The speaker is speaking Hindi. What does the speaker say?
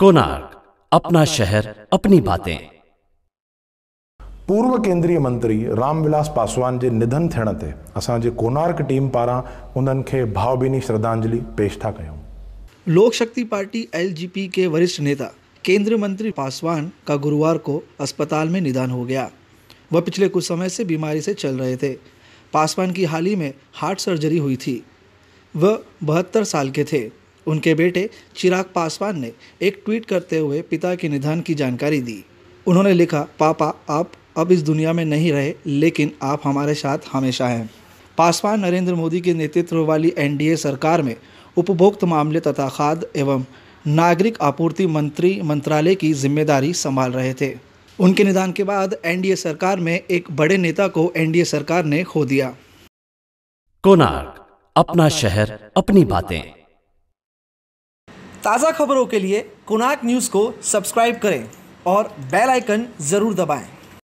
कोनार्क अपना शहर अपनी बातें पूर्व केंद्रीय मंत्री रामविलास पासवान के निधन थियण ते असांजे कोनार्क टीम पारा उन्हनि भावभीनी श्रद्धांजलि पेश था क्यों लोक शक्ति पार्टी एलजीपी के वरिष्ठ नेता केंद्रीय मंत्री पासवान का गुरुवार को अस्पताल में निधन हो गया वह पिछले कुछ समय से बीमारी से चल रहे थे पासवान की हाल ही में हार्ट सर्जरी हुई थी वह बहत्तर साल के थे उनके बेटे चिराग पासवान ने एक ट्वीट करते हुए पिता के निधन की जानकारी दी उन्होंने लिखा पापा आप अब इस दुनिया में नहीं रहे लेकिन आप हमारे साथ हमेशा हैं पासवान नरेंद्र मोदी के नेतृत्व वाली एनडीए सरकार में उपभोक्ता मामले तथा खाद एवं नागरिक आपूर्ति मंत्री मंत्रालय की जिम्मेदारी संभाल रहे थे उनके निदान के बाद एनडीए सरकार में एक बड़े नेता को एनडीए सरकार ने खो दिया कोनार्क अपना शहर अपनी बातें ताज़ा खबरों के लिए कुनाक न्यूज़ को सब्सक्राइब करें और बेल आइकन ज़रूर दबाएं